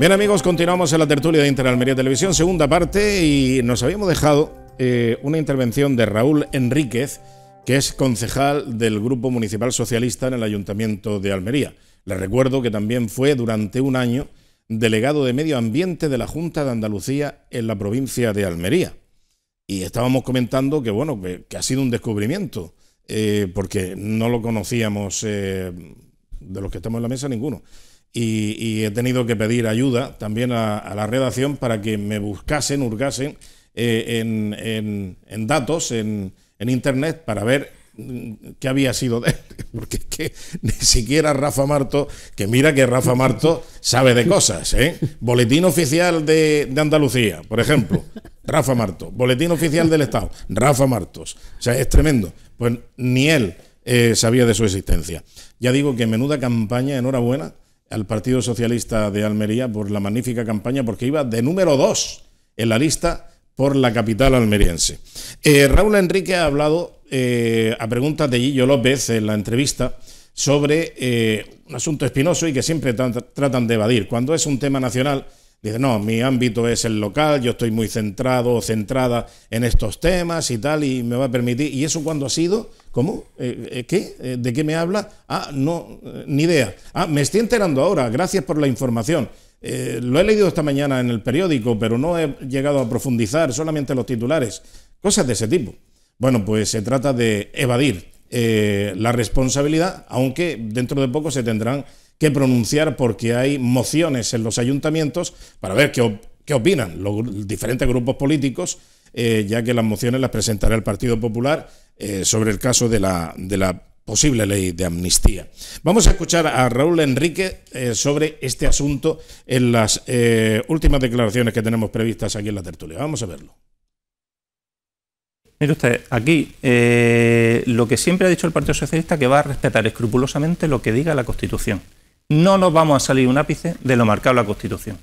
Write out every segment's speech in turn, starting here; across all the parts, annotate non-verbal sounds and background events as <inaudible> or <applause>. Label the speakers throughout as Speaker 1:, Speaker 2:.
Speaker 1: Bien amigos, continuamos en la tertulia de Interalmería Televisión, segunda parte, y nos habíamos dejado eh, una intervención de Raúl Enríquez, que es concejal del Grupo Municipal Socialista en el Ayuntamiento de Almería. Les recuerdo que también fue durante un año delegado de Medio Ambiente de la Junta de Andalucía en la provincia de Almería. Y estábamos comentando que, bueno, que, ha sido un descubrimiento, eh, porque no lo conocíamos eh, de los que estamos en la mesa ninguno y, he tenido que pedir ayuda también a, la redacción para que me buscasen, hurgasen eh, en, datos, en, Internet, para ver mm, qué había sido de él, <laughs> porque es que ni siquiera Rafa Marto, que mira que Rafa Marto sabe de cosas, ¿eh? Boletín oficial de, Andalucía, por ejemplo, Rafa Marto, Boletín oficial del Estado, Rafa Martos, o sea, es tremendo, pues ni él eh, sabía de su existencia. Ya digo que menuda campaña, enhorabuena, al Partido Socialista de Almería por la magnífica campaña, porque iba de número dos en la lista por la capital almeriense. Eh, Raúl Enrique ha hablado eh, a preguntas de Gillo López en la entrevista sobre eh, un asunto espinoso y que siempre tratan de evadir. Cuando es un tema nacional, Dice, no, mi ámbito es el local, yo estoy muy centrado o centrada en estos temas y tal, y me va a permitir. ¿Y eso cuándo ha sido? ¿Cómo? Eh, eh, ¿Qué? Eh, ¿De qué me habla? Ah, no, ni idea. Ah, me estoy enterando ahora, gracias por la información. lo he leído esta mañana en el periódico, pero no he llegado a profundizar, solamente los titulares. Cosas de ese tipo. Bueno, pues se trata de evadir la responsabilidad, aunque dentro de poco se tendrán que pronunciar porque hay mociones en los ayuntamientos para ver qué, opinan los diferentes grupos políticos, eh, ya que las mociones las presentará el Partido Popular eh, sobre el caso de la, de la posible ley de amnistía. Vamos a escuchar a Raúl Enrique eh, sobre este asunto en las últimas declaraciones que tenemos previstas aquí en la tertulia. Vamos a
Speaker 2: verlo. Mire usted, aquí lo que siempre ha dicho el Partido Socialista que va a respetar escrupulosamente lo que diga la Constitución no nos vamos a salir un ápice de lo marcado en la Constitución.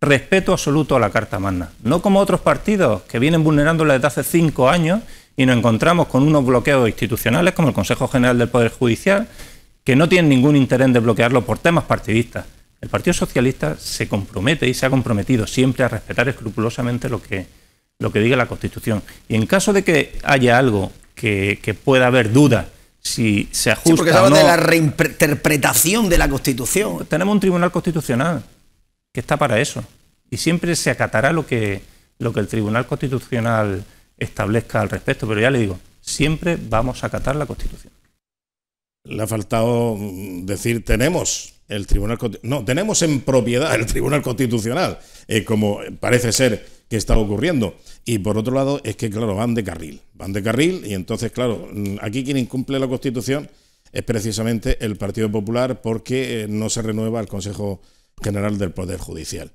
Speaker 2: Respeto absoluto a la Carta Magna. No como otros partidos que vienen vulnerándola desde hace cinco años y nos encontramos con unos bloqueos institucionales como el Consejo General del Poder Judicial, que no tienen ningún interés de bloquearlo por temas partidistas. El Partido Socialista se compromete y se ha comprometido siempre a respetar escrupulosamente lo que, lo que diga la Constitución. Y en caso de que haya algo que, que pueda haber duda si se ajusta. Sí, porque hablamos de la
Speaker 3: reinterpretación de la Constitución. Tenemos un tribunal
Speaker 2: constitucional que está para eso. Y siempre se acatará lo que, lo que el Tribunal Constitucional establezca al respecto. Pero ya le digo, siempre vamos a acatar la Constitución.
Speaker 1: Le ha faltado mm, decir tenemos el Tribunal Constitucional. No, tenemos en propiedad el Tribunal Constitucional, como parece ser que está ocurriendo. Y por otro lado, es que, claro, van de carril, van de carril y entonces, claro, mm, aquí quien incumple la Constitución es precisamente el Partido Popular porque eh, no se renueva el Consejo General del Poder Judicial.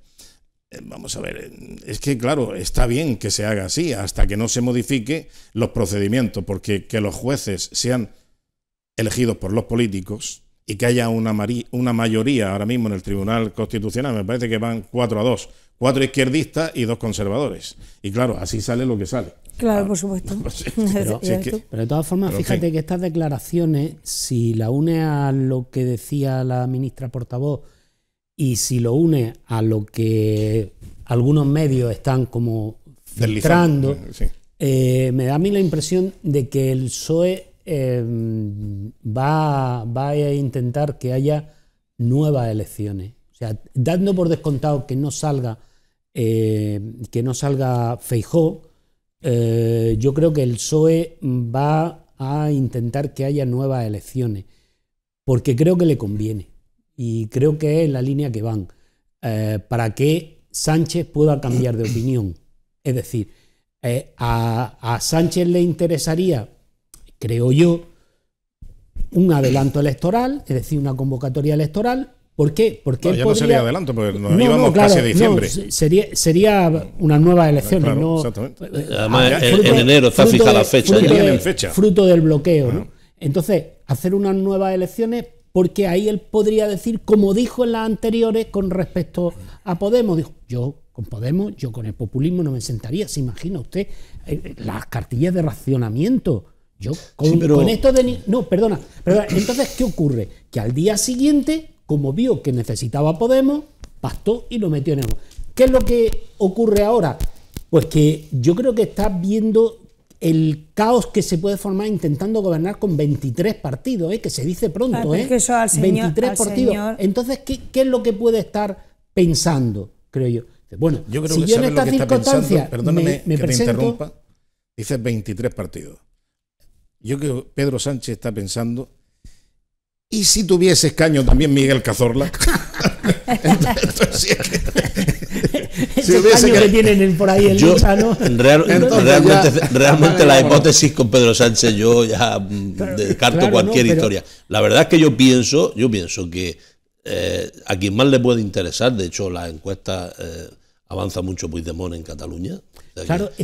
Speaker 1: Eh, vamos a ver, eh, es que claro, está bien que se haga así hasta que no se modifique los procedimientos, porque que los jueces sean elegidos por los políticos, y que haya una, una mayoría ahora mismo en el Tribunal Constitucional. Me parece que van cuatro a dos... Cuatro izquierdistas y dos conservadores. Y claro, así sale lo que sale.
Speaker 4: Claro, ah, por supuesto. <laughs> <laughs> pero, de
Speaker 1: todas formas, fíjate
Speaker 3: que estas declaraciones, si la une a lo que decía la ministra portavoz y si lo une a lo que algunos medios están como filtrando, eh, me da a mí la impresión de que el PSOE Em, va, a intentar que haya nuevas elecciones. O sea, dando por descontado que no salga, eh, que no salga Feijó, eh, yo creo que el PSOE va a intentar que haya nuevas elecciones, porque creo que le conviene y creo que es la línea que van, eh, para que Sánchez pueda cambiar de opinión. Es decir, a Sánchez le interesaría creo yo, un adelanto electoral, es decir, una convocatoria electoral. ¿Por qué? Porque no, ya no sería adelanto, porque nos íbamos casi a diciembre. sería, sería unas nuevas elecciones. ¿no? exactamente. Eh, ah, además, en enero está fija la fecha. Fruto, del bloqueo. ¿no? Entonces, hacer unas nuevas elecciones porque ahí él podría decir, como dijo en las anteriores con respecto a Podemos, dijo, yo con Podemos, yo con el populismo no me sentaría, se imagina usted, eh, las cartillas de racionamiento yo con, esto de... No, perdona, <clears throat> Entonces, ¿qué ocurre? Que al día siguiente, como vio que necesitaba Podemos, Pastó y lo metió en el... ¿Qué es lo que ocurre ahora? Pues que yo creo que está viendo el caos que se puede formar intentando gobernar con 23 partidos, ¿eh? que se dice pronto, ah, ¿eh? 23 partidos. Entonces, ¿qué, es lo que puede estar pensando, creo yo? Bueno, yo creo si que yo en estas circunstancias me,
Speaker 1: que interrumpa, dice 23 partidos. Yo creo que Pedro Sánchez está pensando, ¿y si tuviese escaño también Miguel Cazorla? <laughs>
Speaker 3: si que... por ahí realmente, la
Speaker 2: hipótesis con Pedro Sánchez yo ya mm, descarto cualquier historia. La verdad es que yo pienso, yo pienso que eh, a quien más le puede interesar, de hecho la encuesta eh, avanza mucho muy Puigdemont en Cataluña.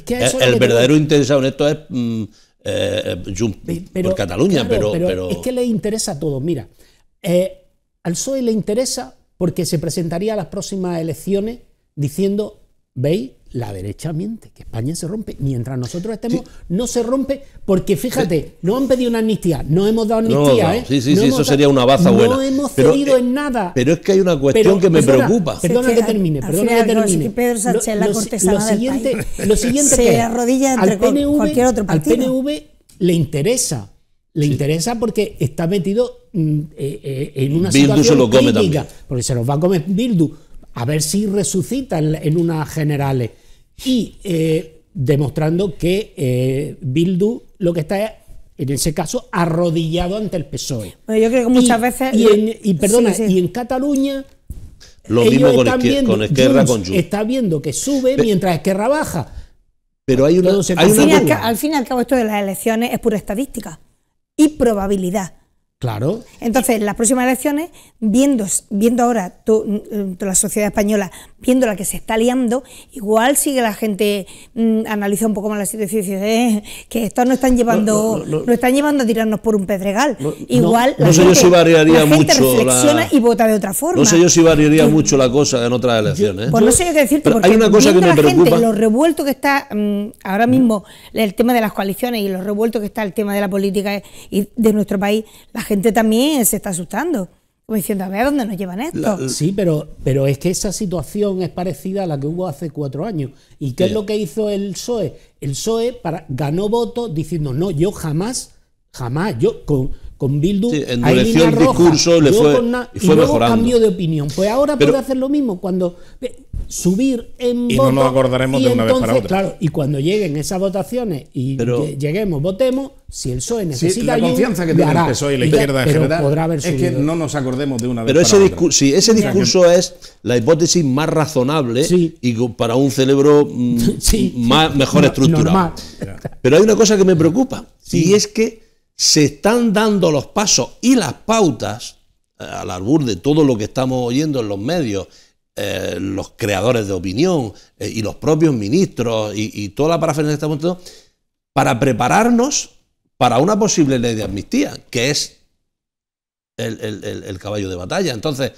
Speaker 3: es el verdadero
Speaker 2: interesado en esto es mm, eh, por Cataluña, pero, Es que
Speaker 3: le interesa a todos. Mira, eh, al PSOE le interesa porque se presentaría a las próximas elecciones diciendo, ¿veis? la derecha miente, que España se rompe. Mientras nosotros estemos, no se rompe, porque fíjate, no han pedido una amnistía, no hemos dado amnistía, ¿eh? Sí, sí, sí, eso sería una baza buena. No hemos cedido eh, en nada.
Speaker 2: Pero es que hay una cuestión que me preocupa. Perdona
Speaker 4: que, termine, perdona que termine. Pedro Sánchez, lo, la siguiente, Lo siguiente que arrodilla entre PNV, Al PNV
Speaker 3: le interesa le interesa porque está metido mm, eh, eh, en una situación se lo come crítica, también. porque se los va a comer Bildu, a ver si resucita en, en unas generales y eh, demostrando que eh, Bildu lo que está en ese caso, arrodillado ante el PSOE. yo creo que muchas veces... Y, en, perdona, y en Cataluña...
Speaker 2: Lo mismo con, Esquerra, con Esquerra, Está
Speaker 4: viendo que sube mientras Esquerra baja.
Speaker 3: Pero hay una... Hay al,
Speaker 4: fin al, y al cabo esto de las elecciones es pura estadística y probabilidad. Claro. Entonces, las próximas elecciones, viendo, viendo ahora mm, eh, la sociedad española viendo la que se está liando, igual si la gente mm, analiza un poco más la situación y dice eh, que estos no están llevando, no, están llevando a tirarnos por un pedregal. igual la, yo si y vota de otra forma. No sé yo
Speaker 2: si variaría mucho la cosa en otras elecciones. ¿eh? Pues no sé yo qué decirte, porque hay una cosa que me la Gente, lo
Speaker 4: revuelto que está mm, ahora mm. mismo el tema de las coaliciones y lo revuelto que está el tema de la política y de nuestro país, la gente también se está asustando diciendo, a ver dónde nos llevan esto.
Speaker 3: sí, pero, pero es que esa situación es parecida a la que hubo hace cuatro años. ¿Y qué es lo
Speaker 4: que hizo el
Speaker 3: PSOE? El PSOE para, ganó votos diciendo, no, yo jamás, jamás, yo con con Bildu. Sí, endureció discurso le fue, y fue luego mejorando. de opinión. Pues ahora puede hacer lo mismo cuando subir en y no nos acordaremos de una vez para otra. Claro, y cuando lleguen esas votaciones y lleguemos, votemos, si el PSOE necesita la confianza que tiene el PSOE y la izquierda general es que no nos acordemos de una
Speaker 2: vez pero para ese otra. ese discurso es la hipótesis más razonable y para un cerebro mm, <laughs> más, mejor estructurado. Pero hay una cosa que me preocupa y es que se están dando los pasos y las pautas, eh, al albur de todo lo que estamos oyendo en los medios, eh, los creadores de opinión eh, y los propios ministros y, toda la parafernalia que estamos teniendo, para prepararnos para una posible ley de amnistía, que es el, el, caballo de batalla. Entonces,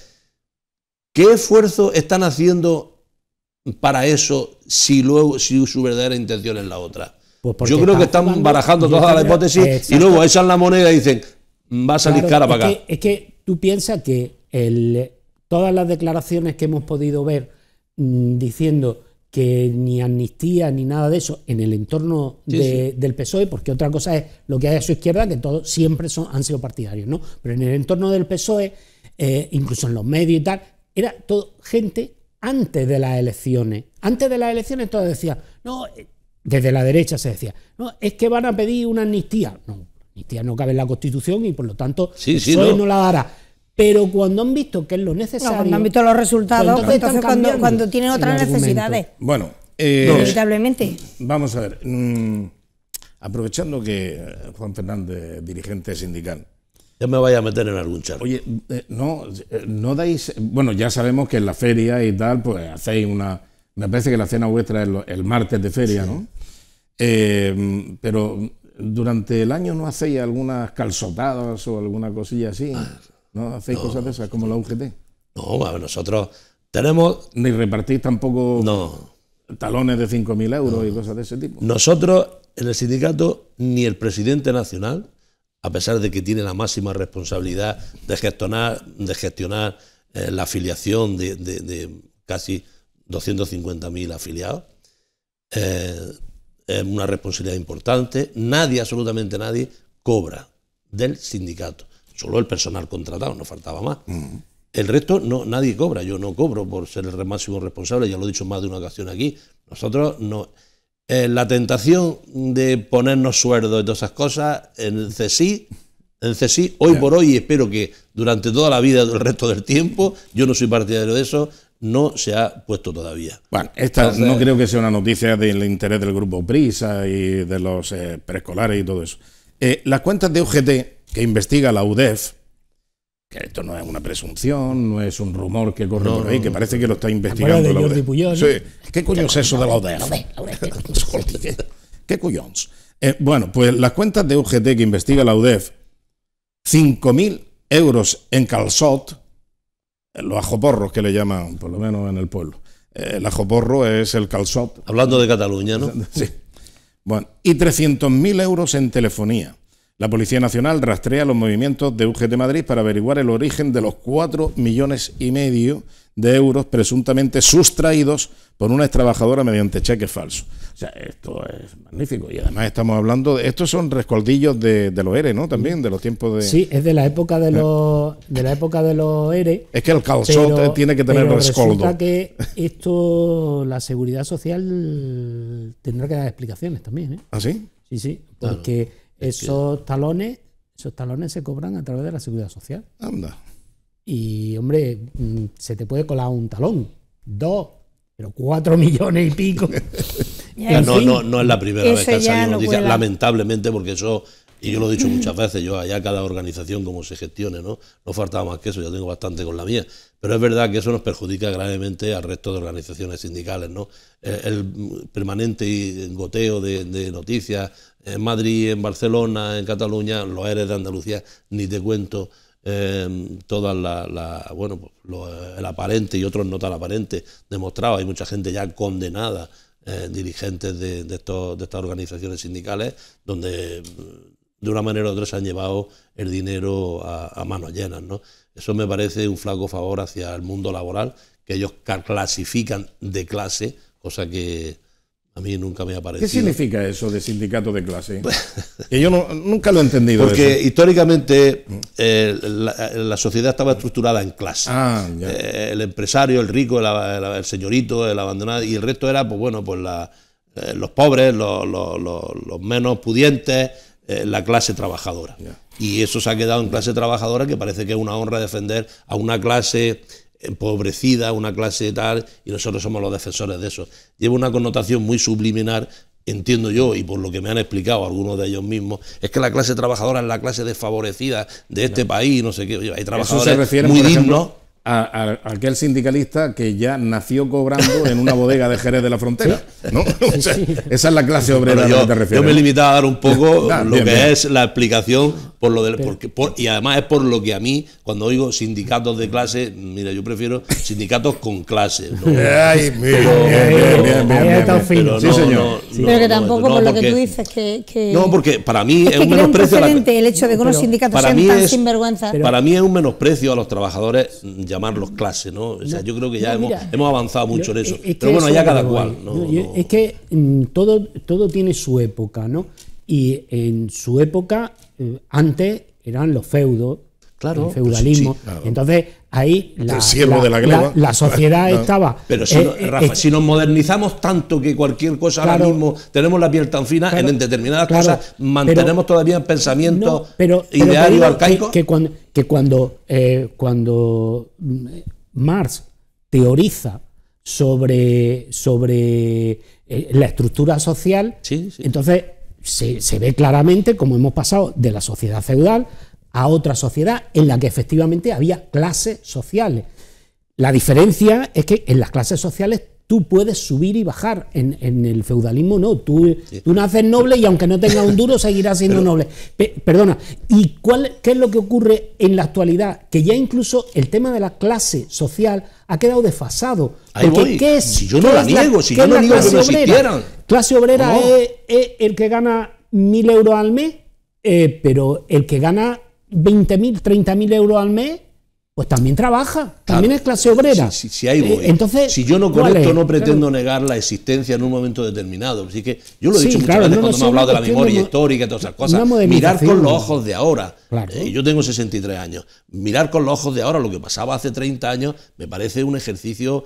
Speaker 2: ¿qué esfuerzo están haciendo para eso si, luego, si su verdadera intención es la otra? Pues Yo creo que están barajando todas las hipótesis y luego echan la moneda y dicen,
Speaker 3: va a salir cara para acá. es que tú piensas que el, todas las declaraciones que hemos podido ver mm, diciendo que ni amnistía ni nada de eso en el entorno del PSOE, porque otra cosa es lo que hay a su izquierda, que todos siempre son, han sido partidarios, ¿no? Pero en el entorno del PSOE, eh, incluso en los medios y tal, era todo gente antes de las elecciones. Antes de las elecciones todos decían, no, desde la derecha se decía, no, es que van a pedir una amnistía. No, amnistía no cabe en la Constitución y por lo tanto hoy no. la dará. Pero cuando han visto que es lo necesario... cuando han visto los
Speaker 4: resultados, pues cuando, tienen otras necesidades. Bueno,
Speaker 1: eh, Vamos a ver, mm, aprovechando que eh, Juan Fernández, dirigente sindical, ya me vaya a meter en algún charco. Oye, eh, no, eh, no dais. Bueno, ya sabemos que en la feria y tal, pues hacéis una. Me parece que la cena vuestra es el, martes de feria, ¿no? Em, pero durante el año no hacéis algunas calzotadas o alguna cosilla así. Ah, ¿No hacéis cosas de esas como la UGT?
Speaker 2: No, nosotros tenemos... Ni repartís tampoco
Speaker 1: talones de 5.000 euros y cosas de
Speaker 2: ese tipo. Nosotros en el sindicato ni el presidente nacional, a pesar de que tiene la máxima responsabilidad de gestionar, de gestionar eh, la afiliación de, de, de casi 250.000 afiliados, eh, eh, una responsabilidad importante. Nadie, absolutamente nadie, cobra del sindicato. Solo el personal contratado, no faltaba más. El resto no, nadie cobra, yo no cobro por ser el máximo responsable, ya lo he dicho más de una ocasión aquí. Nosotros no. la tentación de ponernos sueldos y todas esas cosas en el CSI, en hoy por hoy, y espero que durante toda la vida, del resto del tiempo, yo no soy partidario de eso, no se ha puesto todavía.
Speaker 1: Bueno, esta no creo que sea una noticia del interés del grupo Prisa y de los eh, preescolares y todo eso. Eh, las cuentas de UGT que investiga la UDEF, que esto no es una presunción, no es un rumor que corre por ahí, que parece que lo está investigando la, e ¿Qué coño es eso de la UDEF? <laughs> ¿Qué cuyons? Eh, bueno, pues las cuentas de UGT que investiga la UDEF, 5.000 euros en calzot, los ajoporros que le llaman, por lo menos en el pueblo. Eh, el ajoporro es el calzot.
Speaker 2: Hablando de Cataluña, ¿no?
Speaker 1: Sí. Bueno, y 300.000 euros en telefonía. La Policía Nacional rastrea los movimientos de UGT Madrid para averiguar el origen de los 4 millones y medio de euros presuntamente sustraídos por una extrabajadora mediante cheques falsos. O sea, esto es magnífico. Y además estamos hablando de. Estos son rescoldillos de, los ERE, ¿no? También, de los tiempos de. Sí,
Speaker 3: es de la época de eh. los, de la época de los ERE. Es que el calzón tiene que tener pero rescoldo. Resulta que esto, la seguridad social tendrá que dar explicaciones también, ¿eh? ¿Ah, sí? Sí, sí. Porque esos talones, esos talones se cobran a través de la seguridad social. Anda. Y hombre, mm, se te puede colar un talón, dos, pero cuatro <laughs> millones y pico. no, es la primera
Speaker 2: vez que han salido noticias, lamentablemente, porque eso y yo lo he dicho <laughs> muchas veces, yo allá cada organización como se gestione, ¿no? No faltaba más que eso, yo tengo bastante con la mía. Pero es verdad que eso nos perjudica gravemente al resto de organizaciones sindicales, ¿no? Eh, el, mm, permanente goteo de, noticias, en Madrid, en Barcelona, en Cataluña, los eres de Andalucía, ni te cuento em, todas las, bueno, pues, el aparente y otros no tan aparente, demostrado, hay mucha gente ya condenada, eh, dirigentes de, estas organizaciones sindicales, donde mm, de una manera u otra se han llevado el dinero a, a manos llenas. Eso me parece un flaco favor hacia el mundo laboral, que ellos clasifican de clase, cosa que a mí nunca me ha parecido. ¿Qué significa eso de sindicato de clase? <laughs> Pues, que yo nunca lo he entendido. Porque históricamente mm. eh, la, sociedad estaba estructurada en clase. Ah, eh, el empresario, el rico, el, señorito, el abandonado, y el resto era, pues bueno, pues eh, los pobres, los, menos pudientes, la clase trabajadora. Y eso se ha quedado en clase trabajadora, que parece que es una honra defender a una clase empobrecida, una clase tal, y nosotros somos los defensores de eso. Lleva una connotación muy subliminar, entiendo yo, y por lo que me han explicado algunos de ellos mismos, es que la clase trabajadora es la clase desfavorecida de este país, no sé qué. hay trabajadores se muy ejemplo, A, aquel
Speaker 1: sindicalista que ya nació cobrando en una
Speaker 2: bodega de Jerez de la Frontera. ¿no? esa
Speaker 1: es la clase obrera
Speaker 2: a la que te refieres. Yo me limitaba a dar un poco <laughs> ah, lo que es la explicación lo y además es por lo que a mí, cuando oigo sindicatos de clase, mira, yo prefiero sindicatos con clase. Ay, Pero que tampoco por lo que tú dices
Speaker 4: que, No, porque
Speaker 2: para mí es, un menosprecio... La,
Speaker 4: el hecho de que unos sindicatos sean tan sinvergüenza. para
Speaker 2: mí es un menosprecio a los trabajadores llamarlos clase, ¿no? O sea, yo creo que ya hemos, avanzado mucho en eso. Pero bueno, ya cada cual.
Speaker 3: es que mm, todo, todo tiene su época, ¿no? y en su época, eh, antes eran los feudos, el pues feudalismo. Entonces, ahí la, sociedad estaba. Pero eh, eh, si,
Speaker 2: nos modernizamos tanto que cualquier cosa ahora mismo tenemos la piel tan fina, en determinadas cosas mantenemos todavía el pensamiento pero, y Que,
Speaker 3: cuando, cuando, mm, Marx teoriza sobre, sobre la estructura social, entonces se, ve claramente cómo hemos pasado de la sociedad feudal a otra sociedad en la que efectivamente había clases sociales. La diferencia es que en las clases sociales tú puedes subir y bajar. En, el feudalismo no, tú, tú, naces noble y aunque no tengas un duro seguirás siendo noble. perdona, ¿y cuál, qué es lo que ocurre en la actualidad? Que ya incluso el tema de la clase social ha quedado desfasado. Ahí ¿qué es, si yo no la niego, si yo no niego que no Clase obrera es, el que gana mil euros al mes, eh, pero el que gana 20.000, 30.000 euros al mes pues también trabaja, también es clase obrera. Si,
Speaker 2: hay eh, entonces, si yo no conecto, no pretendo negar la existencia en un momento determinado. Así que yo lo he dicho muchas veces cuando me ha hablado de la memoria histórica y todas esas cosas. Mirar con los ojos de ahora. Eh, yo tengo 63 años. Mirar con los ojos de ahora lo que pasaba hace 30 años me parece un ejercicio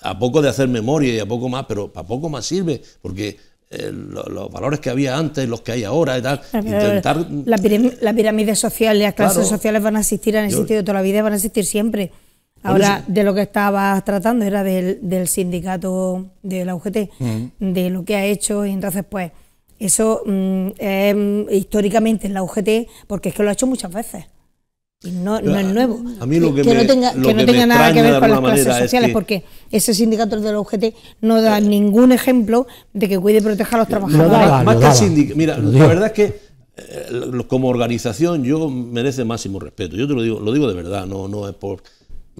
Speaker 2: a poco de hacer memoria y a poco más, pero a poco más sirve, porque eh, los, valores que había antes, los que hay ahora y tal. intentar...
Speaker 4: Las la pirámides sociales, las clases sociales van a existir, el sentido de toda la vida, van a existir siempre. Ahora, de lo que estabas tratando era del, sindicato de la UGT, de lo que ha hecho, y entonces, pues, eso mm, mm, históricamente en la UGT, porque es que lo ha hecho muchas veces no, es nuevo. que, no tenga, nada que ver con las clases sociales, porque ese sindicato de la UGT no da eh, ningún ejemplo de que cuide y proteja a los eh, trabajadores. Mira, la verdad es
Speaker 2: que eh, como organización yo merece máximo respeto. Yo te lo digo, lo digo de verdad, no, no es por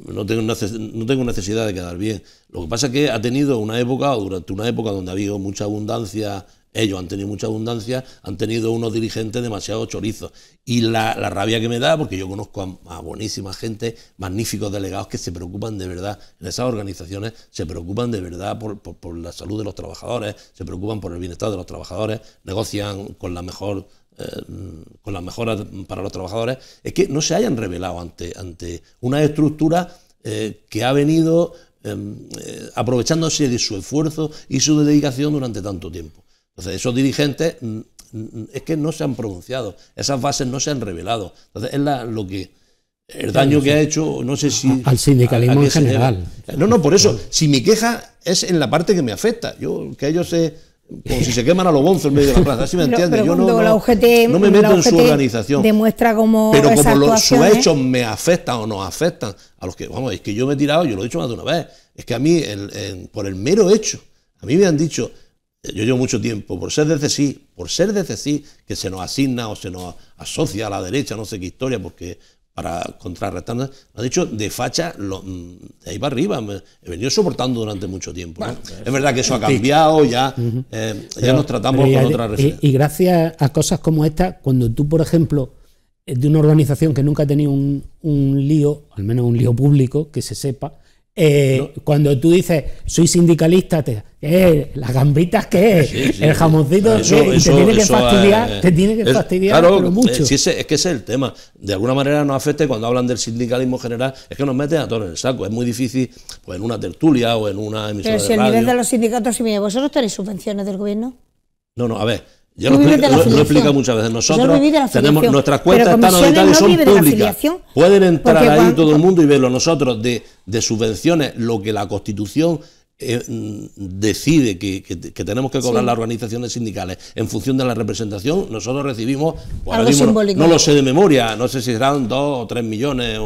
Speaker 2: no tengo, no tengo necesidad de quedar bien. Lo que pasa es que ha tenido una época, durante una época donde ha habido mucha abundancia ellos han tenido mucha abundancia, han tenido unos dirigentes demasiado chorizos. Y la, rabia que me da, porque yo conozco a, buenísima gente, magníficos delegados que se preocupan de verdad, en esas organizaciones se preocupan de verdad por, la salud de los trabajadores, se preocupan por el bienestar de los trabajadores, negocian con la mejor eh, con las mejoras para los trabajadores, es que no se hayan revelado ante, ante una estructura eh, que ha venido em, eh, aprovechándose de su esfuerzo y su dedicación durante tanto tiempo. Entonces, esos dirigentes mm, mm, es que no se han pronunciado, esas bases no se han revelado. Entonces, es lo que, el daño que ha hecho, no sé si... Al sindicalismo en general. No, no, por eso, si mi queja es en la parte que me afecta, yo que ellos se... Como si se queman a los bonzos en medio de la plaza, así me <laughs> entiendes? Yo no, me meto en su organización.
Speaker 4: Demuestra como pero como los, sus hechos
Speaker 2: me afectan o nos afectan, a los que, vamos, es que yo me he tirado, yo lo he dicho más de una vez, es que a mí, por el mero hecho, a mí me han dicho, yo llevo mucho tiempo, por ser de sí, por ser de que se nos asigna o se nos asocia a la derecha, no sé qué historia, porque para contrarrestarnos, ha dicho de facha lo, mm, de ahí para arriba. he venido soportando durante mucho tiempo. Es verdad que eso ha cambiado, ya, eh, ya nos tratamos con otra referencia.
Speaker 3: Y, gracias a cosas como esta, cuando tú, por ejemplo, eh, de una organización que nunca ha tenido un lío, al menos un lío público, que se sepa, eh, cuando tú dices, soy sindicalista, te, eh, las gambitas que es, el jamoncito, eh, te tiene que fastidiar, eh, te tiene que es, fastidiar claro, mucho. es que
Speaker 2: ese es el tema. De alguna manera nos afecta cuando hablan del sindicalismo general, es que nos meten a todos en el saco. Es muy difícil, pues en una tertulia o en una emisora. Pero si de el nivel de
Speaker 4: los sindicatos, si vosotros tenéis subvenciones del gobierno.
Speaker 2: No, no, a ver. Yo lo, lo, explica muchas veces. Nosotros tenemos nuestras cuentas están auditadas y son públicas. Pueden entrar ahí todo el mundo y verlo. Nosotros de, de subvenciones, lo que la Constitución eh, mm, decide que, que, tenemos que cobrar las organizaciones sindicales en función de la representación, nosotros recibimos, no, lo sé de memoria, no sé si serán dos o tres millones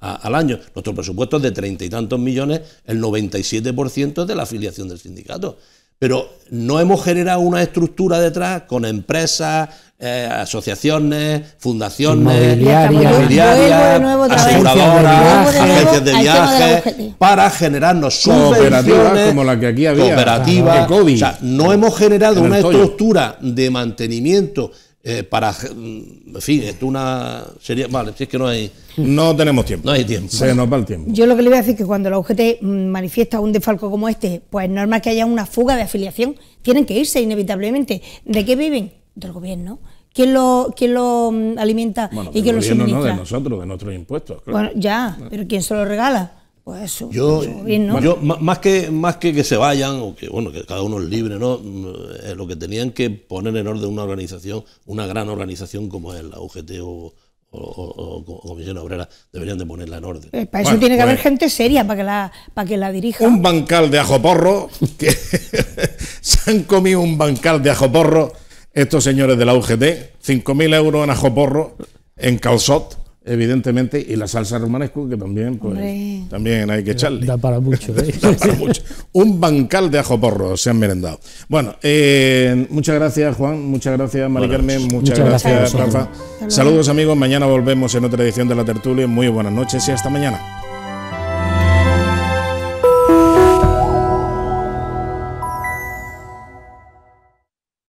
Speaker 2: al año. Nuestro presupuesto es de treinta y tantos millones, el 97% es de la afiliación del sindicato pero no hemos generado una estructura detrás con empresas, eh, asociaciones, fundaciones, inmobiliarias, aseguradoras, agencias de viaje, para generarnos cooperativas como la que aquí había, cooperativas. O sea, no hemos generado una estructura de mantenimiento eh, para. Mm, en fin, es una. Sería, vale, si es que no hay. No tenemos tiempo. No hay tiempo. Se nos va el tiempo.
Speaker 4: Yo lo que le voy a decir es que cuando la UGT mm, manifiesta un desfalco como este, pues normal que haya una fuga de afiliación. Tienen que irse inevitablemente. ¿De qué viven? Del gobierno. ¿Quién lo, quién lo mm, alimenta y quién lo No, de
Speaker 2: nosotros, de nuestros impuestos.
Speaker 1: Bueno,
Speaker 4: ya, pero ¿quién se lo regala? Pues eso, yo,
Speaker 2: más que más que, que se vayan o que bueno que cada uno es libre no mm, eh, lo que tenían que poner en orden una organización una gran organización como es la UGT o, Comisión Obrera deberían de ponerla en orden. Eh, para eso tiene que pues, haber
Speaker 4: gente seria para que la para que la dirija.
Speaker 2: Un bancal de ajoporro <laughs> que se han comido un bancal de
Speaker 1: ajoporro estos señores de la UGT, 5.000 euros en ajoporro en calzot evidentemente, y la salsa romanesco, que también, pues, también hay que echarle. <laughs> ¿eh? Da para mucho. Un bancal de ajo porro se han merendado. Bueno, eh, muchas gracias, Juan. Muchas gracias, Mari Carmen. Muchas, gracias, gracias Rafa. Saludos, amigos. Mañana volvemos en otra edición de La Tertulia. Muy buenas noches y hasta mañana.